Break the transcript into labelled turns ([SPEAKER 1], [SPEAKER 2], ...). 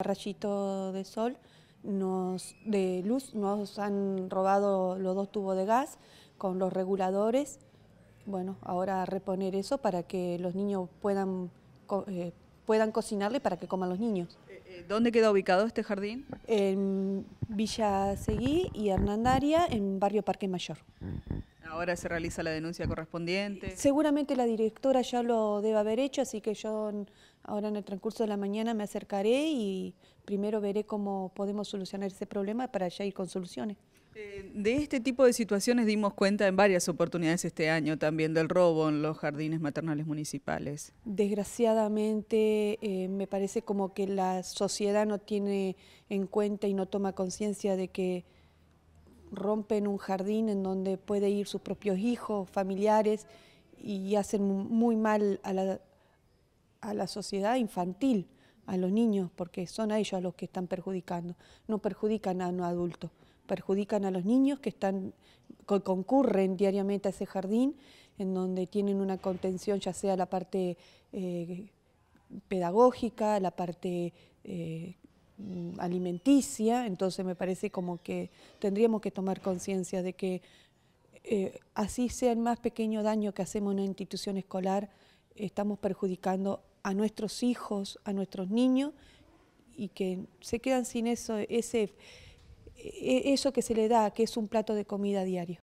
[SPEAKER 1] Rayito de sol, nos, de luz, nos han robado los dos tubos de gas con los reguladores. Bueno, ahora reponer eso para que los niños puedan, eh, puedan cocinarle para que coman los niños. Eh, eh, ¿Dónde queda ubicado este jardín? En Villa Seguí y Hernandaria, en barrio Parque Mayor.
[SPEAKER 2] Ahora se realiza la denuncia correspondiente.
[SPEAKER 1] Seguramente la directora ya lo debe haber hecho, así que yo ahora en el transcurso de la mañana me acercaré y primero veré cómo podemos solucionar ese problema para ya ir con soluciones.
[SPEAKER 2] Eh, de este tipo de situaciones dimos cuenta en varias oportunidades este año también del robo en los jardines maternales municipales.
[SPEAKER 1] Desgraciadamente eh, me parece como que la sociedad no tiene en cuenta y no toma conciencia de que rompen un jardín en donde puede ir sus propios hijos, familiares, y hacen muy mal a la, sociedad infantil, a los niños, porque son a ellos los que están perjudicando. No perjudican a no adultos, perjudican a los niños que están, concurren diariamente a ese jardín, en donde tienen una contención, ya sea la parte eh, pedagógica, la parte eh, Mm, alimenticia, entonces me parece como que tendríamos que tomar conciencia de que eh, así sea el más pequeño daño que hacemos en una institución escolar, estamos perjudicando a nuestros hijos, a nuestros niños, y que se quedan sin eso, ese, e, e, eso que se le da, que es un plato de
[SPEAKER 2] comida diario.